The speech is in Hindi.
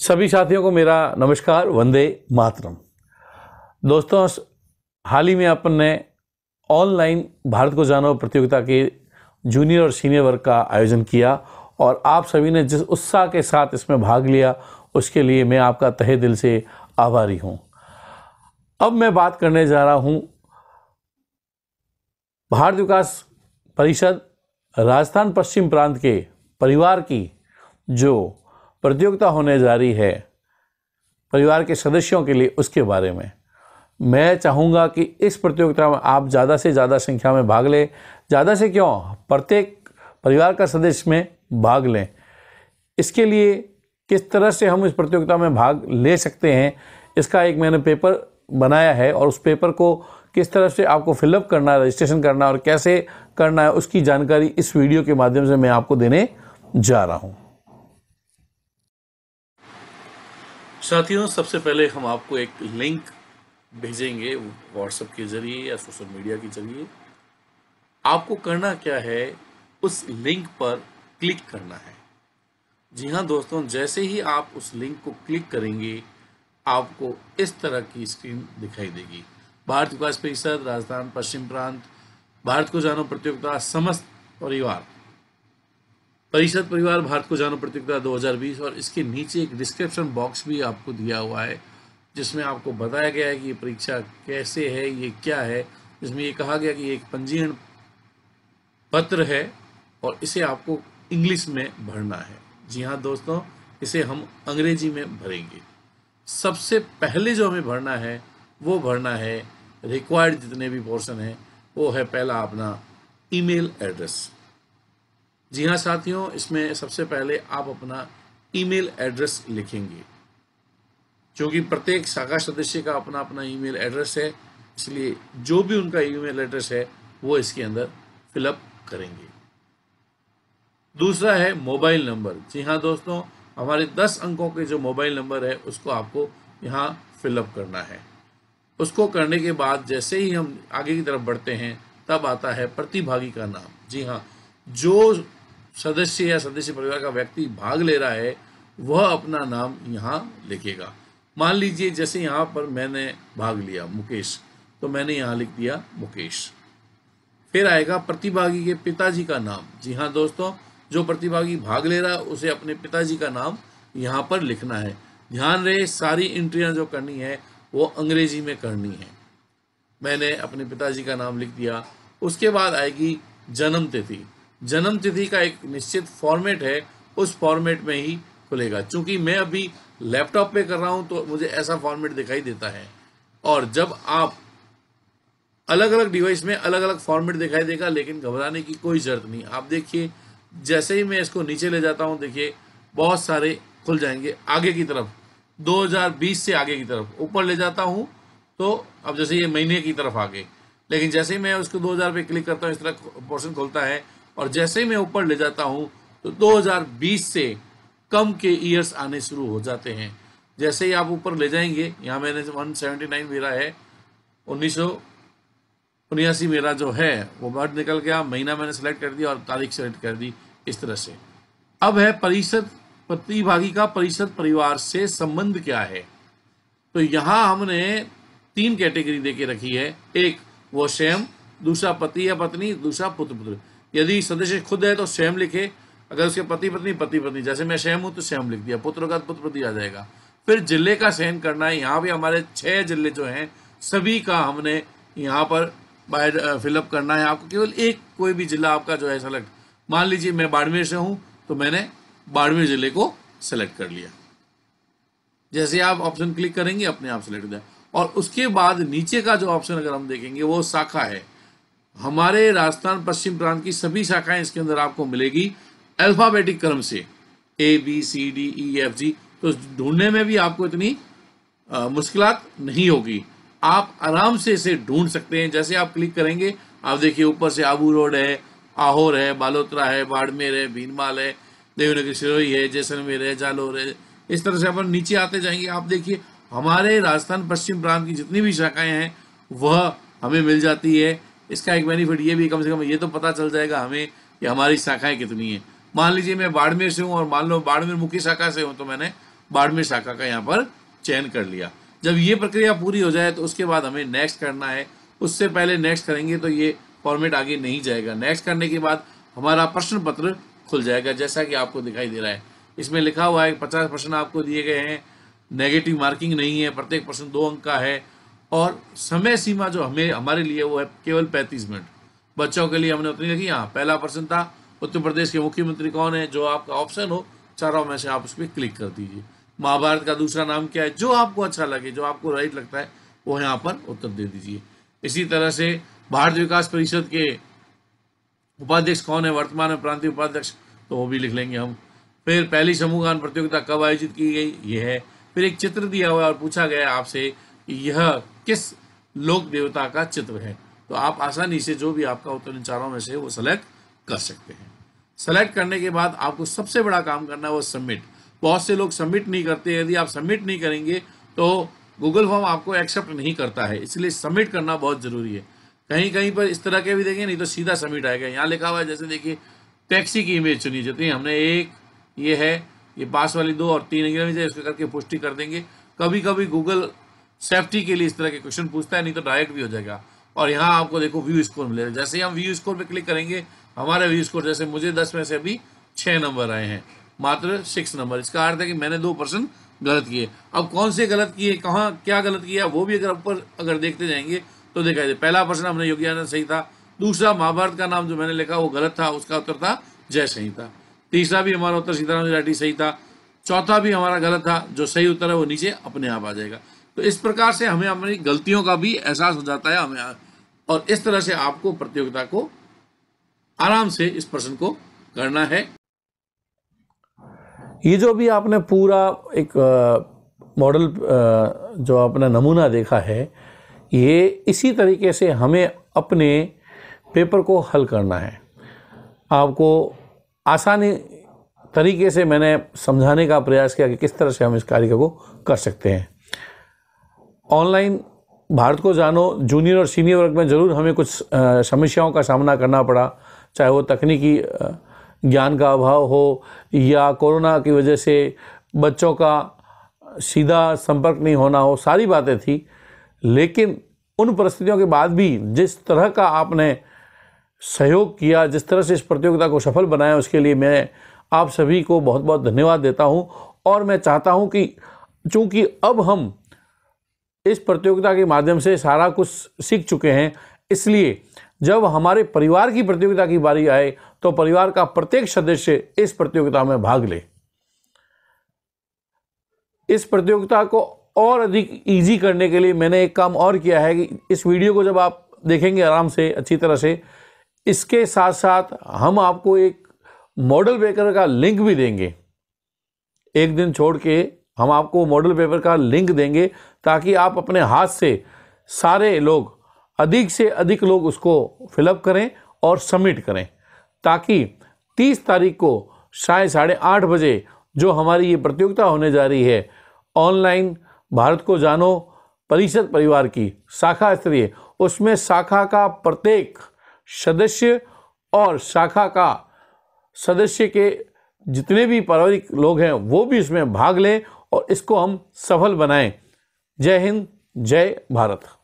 सभी साथियों को मेरा नमस्कार वंदे मातरम दोस्तों हाल ही में अपन ने ऑनलाइन भारत को जानो प्रतियोगिता के जूनियर और सीनियर वर्ग का आयोजन किया और आप सभी ने जिस उत्साह के साथ इसमें भाग लिया उसके लिए मैं आपका तहे दिल से आभारी हूँ अब मैं बात करने जा रहा हूँ भारत विकास परिषद राजस्थान पश्चिम प्रांत के परिवार की जो प्रतियोगिता होने जा रही है परिवार के सदस्यों के लिए उसके बारे में मैं चाहूँगा कि इस प्रतियोगिता में आप ज़्यादा से ज़्यादा संख्या में भाग लें ज़्यादा से क्यों प्रत्येक परिवार का सदस्य में भाग लें इसके लिए किस तरह से हम इस प्रतियोगिता में भाग ले सकते हैं इसका एक मैंने पेपर बनाया है और उस पेपर को किस तरह से आपको फिलअप करना है रजिस्ट्रेशन करना है और कैसे करना है उसकी जानकारी इस वीडियो के माध्यम से मैं आपको देने जा रहा हूँ साथियों सबसे पहले हम आपको एक लिंक भेजेंगे व्हाट्सएप के ज़रिए या सोशल मीडिया के ज़रिए आपको करना क्या है उस लिंक पर क्लिक करना है जी हाँ दोस्तों जैसे ही आप उस लिंक को क्लिक करेंगे आपको इस तरह की स्क्रीन दिखाई देगी भारत विकास परिषद राजस्थान पश्चिम प्रांत भारत को जानो प्रतियोगिता समस्त परिवार परिषद परिवार भारत को जानो प्रतियोगिता 2020 और इसके नीचे एक डिस्क्रिप्शन बॉक्स भी आपको दिया हुआ है जिसमें आपको बताया गया है कि ये परीक्षा कैसे है ये क्या है इसमें ये कहा गया कि ये एक पंजीकरण पत्र है और इसे आपको इंग्लिश में भरना है जी हाँ दोस्तों इसे हम अंग्रेजी में भरेंगे सबसे पहले जो हमें भरना है वो भरना है रिक्वायर्ड जितने भी पोर्सन हैं वो है पहला अपना ईमेल एड्रेस जी हाँ साथियों इसमें सबसे पहले आप अपना ईमेल एड्रेस लिखेंगे क्योंकि प्रत्येक शाखा सदस्य का अपना अपना ईमेल एड्रेस है इसलिए जो भी उनका ईमेल एड्रेस है वो इसके अंदर फिलअप करेंगे दूसरा है मोबाइल नंबर जी हाँ दोस्तों हमारे 10 अंकों के जो मोबाइल नंबर है उसको आपको यहाँ फिलअप करना है उसको करने के बाद जैसे ही हम आगे की तरफ बढ़ते हैं तब आता है प्रतिभागी का नाम जी हाँ जो सदस्य या सदस्य परिवार का व्यक्ति भाग ले रहा है वह अपना नाम यहाँ लिखेगा मान लीजिए जैसे यहाँ पर मैंने भाग लिया मुकेश तो मैंने यहाँ लिख दिया मुकेश फिर आएगा प्रतिभागी के पिताजी का नाम जी हाँ दोस्तों जो प्रतिभागी भाग ले रहा है उसे अपने पिताजी का नाम यहाँ पर लिखना है ध्यान रहे सारी इंट्रियाँ जो करनी है वो अंग्रेजी में करनी है मैंने अपने पिताजी का नाम लिख दिया उसके बाद आएगी जन्म तिथि जन्म तिथि का एक निश्चित फॉर्मेट है उस फॉर्मेट में ही खुलेगा चूंकि मैं अभी लैपटॉप पे कर रहा हूं तो मुझे ऐसा फॉर्मेट दिखाई देता है और जब आप अलग अलग डिवाइस में अलग अलग फॉर्मेट दिखाई देगा लेकिन घबराने की कोई ज़रूरत नहीं आप देखिए जैसे ही मैं इसको नीचे ले जाता हूँ देखिए बहुत सारे खुल जाएंगे आगे की तरफ 2020 से आगे की तरफ ऊपर ले जाता हूँ तो अब जैसे ये महीने की तरफ आगे लेकिन जैसे ही मैं उसको 2000 पे क्लिक करता हूँ इस तरह पोर्शन खुलता है और जैसे ही मैं ऊपर ले जाता हूँ तो 2020 से कम के ईयर्स आने शुरू हो जाते हैं जैसे ही आप ऊपर ले जाएंगे यहाँ मैंने 179 मेरा है उन्नीस उन्यासी मेरा जो है वो बर्थ निकल गया महीना मैंने सेलेक्ट कर दिया और तारीख सेलेक्ट कर दी इस तरह से अब है परिषद प्रतिभागी का परिषद परिवार से संबंध क्या है तो यहाँ हमने तीन कैटेगरी दे के रखी है एक वो स्वयं दूसरा पति या पत्नी दूसरा पुत्र पुत्र यदि सदस्य खुद है तो स्वयं लिखे अगर उसके पति पत्नी पति पत्नी जैसे मैं स्वयं हूँ तो स्वयं लिख दिया पुत्र का तो पुत्र पति आ जाएगा फिर जिले का चयन करना है यहाँ भी हमारे छह जिले जो हैं सभी का हमने यहाँ पर बायो फिलअप करना है आपको केवल एक कोई भी जिला आपका जो है सेलेक्ट मान लीजिए मैं बाड़मेर से हूँ तो मैंने बाड़मेर ज़िले को सेलेक्ट कर लिया जैसे आप ऑप्शन क्लिक करेंगे अपने आप सेलेक्ट हो और उसके बाद नीचे का जो ऑप्शन अगर हम देखेंगे वो शाखा है हमारे राजस्थान पश्चिम प्रांत की सभी शाखाएं इसके अंदर आपको मिलेगी अल्फाबेटिक क्रम से A B C D E F G तो ढूंढने में भी आपको इतनी मुश्किल नहीं होगी आप आराम से इसे ढूंढ सकते हैं जैसे आप क्लिक करेंगे आप देखिए ऊपर से आबू रोड है आहोर है बालोतरा है बाड़मेर है भीनमाल है देवनगर सिरोही है जैसलमेर है जालोर है इस तरह से अपन नीचे आते जाएंगे आप देखिए हमारे राजस्थान पश्चिम प्रांत की जितनी भी शाखाएं हैं वह हमें मिल जाती है इसका एक बेनिफिट ये भी कम से कम ये तो पता चल जाएगा हमें कि हमारी शाखाएं कितनी हैं मान लीजिए मैं बाड़मेर से हूँ और मान लो बाड़मेर मुख्य शाखा से हूँ तो मैंने बाड़मेर शाखा का यहाँ पर चयन कर लिया जब ये प्रक्रिया पूरी हो जाए तो उसके बाद हमें नेक्स्ट करना है उससे पहले नेक्स्ट करेंगे तो ये फॉर्मेट आगे नहीं जाएगा नेक्स्ट करने के बाद हमारा प्रश्न पत्र खुल जाएगा जैसा कि आपको दिखाई दे रहा है इसमें लिखा हुआ है पचास प्रश्न आपको दिए गए हैं नेगेटिव मार्किंग नहीं है प्रत्येक प्रश्न दो अंक का है और समय सीमा जो हमें हमारे लिए वो है केवल पैंतीस मिनट बच्चों के लिए हमने उतनी लिखी हाँ पहला प्रश्न था उत्तर प्रदेश के मुख्यमंत्री कौन है जो आपका ऑप्शन हो चारों में से आप उस पर क्लिक कर दीजिए महाभारत का दूसरा नाम क्या है जो आपको अच्छा लगे जो आपको राइट लगता है वो यहाँ पर उत्तर दे दीजिए इसी तरह से भारत विकास परिषद के उपाध्यक्ष कौन है वर्तमान में प्रांतीय उपाध्यक्ष तो वो भी लिख लेंगे हम फिर पहली समूह प्रतियोगिता कब आयोजित की गई ये है फिर एक चित्र दिया हुआ है और पूछा गया आपसे यह किस लोक देवता का चित्र है तो आप आसानी से जो भी आपका उत्तर इन चारों में से वो सेलेक्ट कर सकते हैं सेलेक्ट करने के बाद आपको सबसे बड़ा काम करना है वो सबमिट बहुत से लोग सबमिट नहीं करते यदि आप सबमिट नहीं करेंगे तो गूगल फॉर्म आपको एक्सेप्ट नहीं करता है इसलिए सबमिट करना बहुत ज़रूरी है कहीं कहीं पर इस तरह के भी देखें नहीं तो सीधा सबमिट आएगा यहाँ लिखा हुआ है जैसे देखिए टैक्सी की इमेज चुनी जाती है हमने एक ये है ये पास वाली दो और तीन इंग्रेज है इसको करके पुष्टि कर देंगे कभी कभी गूगल सेफ्टी के लिए इस तरह के क्वेश्चन पूछता है नहीं तो डायरेक्ट भी हो जाएगा और यहाँ आपको देखो व्यू स्कोर मिलेगा जैसे ही हम व्यू स्कोर पर क्लिक करेंगे हमारे व्यू स्कोर जैसे मुझे दस में से अभी छः नंबर आए हैं मात्र सिक्स नंबर इसका अर्थ है कि मैंने दो पर्सन गलत किए अब कौन से गलत किए कहाँ क्या गलत किया वो भी अगर ऊपर अगर देखते जाएंगे तो देखा जाए पहला पर्सन हमने योगी आनंद सही था दूसरा महाभारत का नाम जो मैंने लिखा वो गलत था उसका उत्तर था जय सही था तीसरा भी हमारा उत्तर सीताराम जी राठी सही था चौथा भी हमारा गलत था जो सही उत्तर है वो नीचे अपने आप आ जाएगा तो इस प्रकार से हमें अपनी गलतियों का भी एहसास हो जाता है हमें और इस तरह से आपको प्रतियोगिता को आराम से इस प्रश्न को करना है ये जो भी आपने पूरा एक मॉडल जो आपने नमूना देखा है ये इसी तरीके से हमें अपने पेपर को हल करना है आपको आसानी तरीके से मैंने समझाने का प्रयास किया कि किस तरह से हम इस कार्य को कर सकते हैं ऑनलाइन भारत को जानो जूनियर और सीनियर वर्ग में ज़रूर हमें कुछ समस्याओं का सामना करना पड़ा चाहे वो तकनीकी ज्ञान का अभाव हो या कोरोना की वजह से बच्चों का सीधा संपर्क नहीं होना हो सारी बातें थी लेकिन उन परिस्थितियों के बाद भी जिस तरह का आपने सहयोग किया जिस तरह से इस प्रतियोगिता को सफल बनाया उसके लिए मैं आप सभी को बहुत बहुत धन्यवाद देता हूँ और मैं चाहता हूँ कि चूँकि अब हम इस प्रतियोगिता के माध्यम से सारा कुछ सीख चुके हैं इसलिए जब हमारे परिवार की प्रतियोगिता की बारी आए तो परिवार का प्रत्येक सदस्य इस प्रतियोगिता में भाग ले इस प्रतियोगिता को और अधिक इजी करने के लिए मैंने एक काम और किया है कि इस वीडियो को जब आप देखेंगे आराम से अच्छी तरह से इसके साथ साथ हम आपको एक मॉडल बेकर का लिंक भी देंगे एक दिन छोड़ के हम आपको मॉडल पेपर का लिंक देंगे ताकि आप अपने हाथ से सारे लोग अधिक से अधिक लोग उसको फिलअप करें और सबमिट करें ताकि 30 तारीख को शायद साढ़े आठ बजे जो हमारी ये प्रतियोगिता होने जा रही है ऑनलाइन भारत को जानो परिषद परिवार की शाखा स्तरीय उसमें शाखा का प्रत्येक सदस्य और शाखा का सदस्य के जितने भी पारिवारिक लोग हैं वो भी इसमें भाग लें और इसको हम सफल बनाएं जय हिंद जय भारत